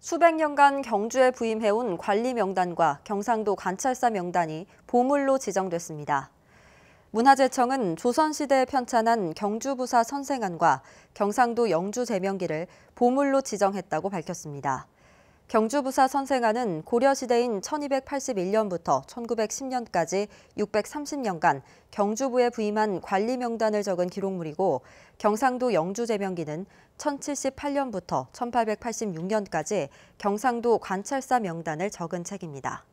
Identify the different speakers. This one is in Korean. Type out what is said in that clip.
Speaker 1: 수백 년간 경주에 부임해온 관리 명단과 경상도 관찰사 명단이 보물로 지정됐습니다. 문화재청은 조선시대에 편찬한 경주부사 선생안과 경상도 영주제명기를 보물로 지정했다고 밝혔습니다. 경주부사 선생아는 고려시대인 1281년부터 1910년까지 630년간 경주부에 부임한 관리 명단을 적은 기록물이고 경상도 영주제명기는 1078년부터 1886년까지 경상도 관찰사 명단을 적은 책입니다.